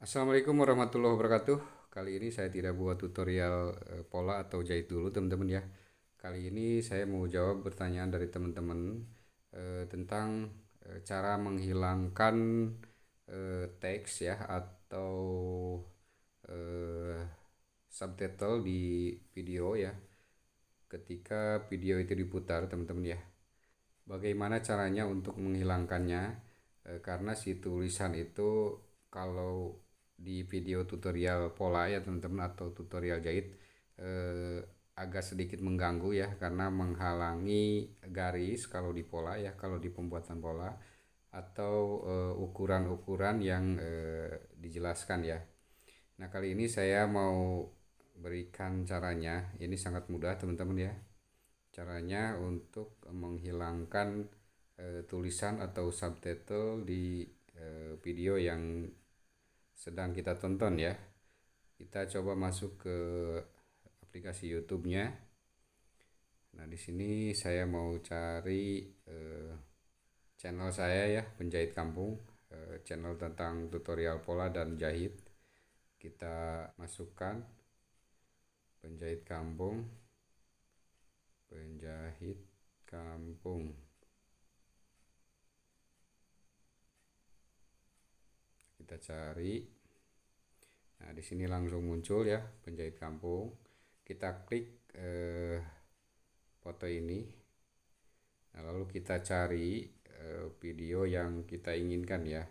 Assalamualaikum warahmatullahi wabarakatuh. Kali ini saya tidak buat tutorial eh, pola atau jahit dulu teman-teman ya. Kali ini saya mau jawab pertanyaan dari teman-teman eh, tentang eh, cara menghilangkan eh, teks ya atau eh, subtitle di video ya. Ketika video itu diputar teman-teman ya. Bagaimana caranya untuk menghilangkannya? Eh, karena si tulisan itu kalau di video tutorial pola ya teman-teman atau tutorial jahit eh, agak sedikit mengganggu ya karena menghalangi garis kalau di pola ya kalau di pembuatan pola atau eh, ukuran-ukuran eh, yang eh, dijelaskan ya Nah kali ini saya mau berikan caranya ini sangat mudah teman-teman ya caranya untuk menghilangkan eh, tulisan atau subtitle di eh, video yang sedang kita tonton ya. Kita coba masuk ke aplikasi YouTube-nya. Nah, di sini saya mau cari eh, channel saya ya, penjahit kampung, eh, channel tentang tutorial pola dan jahit. Kita masukkan penjahit kampung penjahit kampung cari nah di sini langsung muncul ya penjahit kampung kita klik eh, foto ini nah, lalu kita cari eh, video yang kita inginkan ya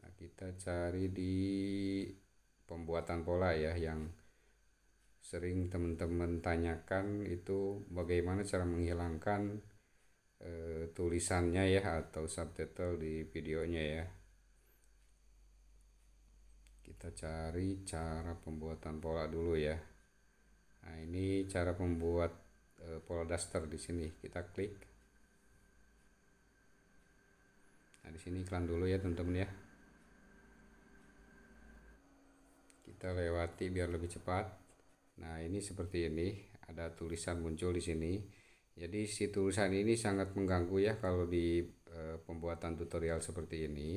nah, kita cari di pembuatan pola ya yang sering teman-teman tanyakan itu bagaimana cara menghilangkan e, tulisannya ya atau subtitle di videonya ya kita cari cara pembuatan pola dulu ya nah ini cara pembuat e, pola daster di sini kita klik nah di sini iklan dulu ya teman-teman ya kita lewati biar lebih cepat nah ini seperti ini ada tulisan muncul di sini jadi si tulisan ini sangat mengganggu ya kalau di e, pembuatan tutorial seperti ini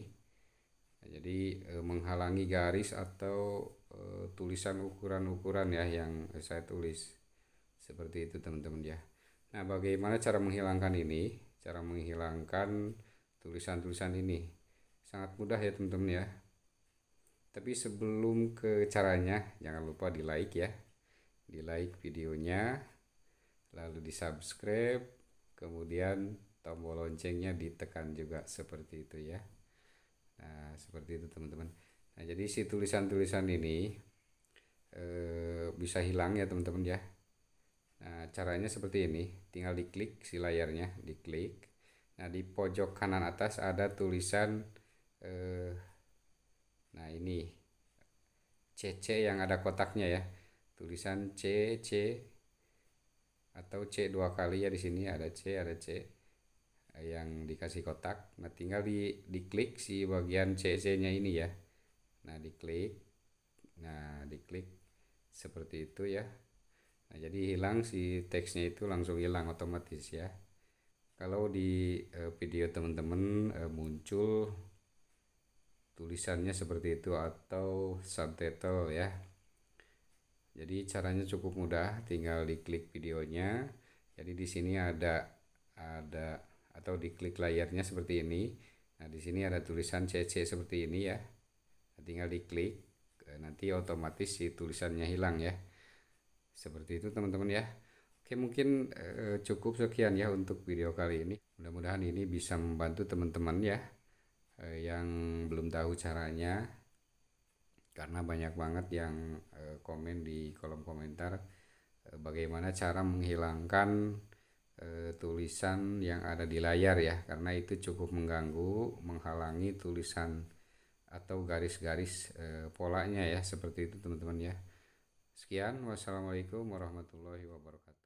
jadi e, menghalangi garis atau e, tulisan ukuran-ukuran ya yang saya tulis seperti itu teman-teman ya nah bagaimana cara menghilangkan ini cara menghilangkan tulisan-tulisan ini sangat mudah ya teman-teman ya tapi sebelum ke caranya jangan lupa di like ya di like videonya lalu di subscribe kemudian tombol loncengnya ditekan juga seperti itu ya nah seperti itu teman-teman nah jadi si tulisan-tulisan ini e, bisa hilang ya teman-teman ya nah caranya seperti ini tinggal diklik si layarnya diklik nah di pojok kanan atas ada tulisan e, nah ini CC yang ada kotaknya ya tulisan cc atau C dua kali ya di sini ada C ada C yang dikasih kotak nah tinggal di diklik si bagian CC nya ini ya nah diklik nah diklik seperti itu ya nah jadi hilang si teksnya itu langsung hilang otomatis ya kalau di eh, video teman-teman eh, muncul tulisannya seperti itu atau subtitle ya jadi caranya cukup mudah tinggal diklik videonya jadi di sini ada ada atau diklik layarnya seperti ini. Nah, di sini ada tulisan CC seperti ini ya. Nah, tinggal diklik, nanti otomatis si tulisannya hilang ya. Seperti itu teman-teman ya. Oke, mungkin eh, cukup sekian ya untuk video kali ini. Mudah-mudahan ini bisa membantu teman-teman ya eh, yang belum tahu caranya. Karena banyak banget yang eh, komen di kolom komentar eh, bagaimana cara menghilangkan Eh, tulisan yang ada di layar ya karena itu cukup mengganggu menghalangi tulisan atau garis-garis e, polanya ya seperti itu teman-teman ya sekian wassalamualaikum warahmatullahi wabarakatuh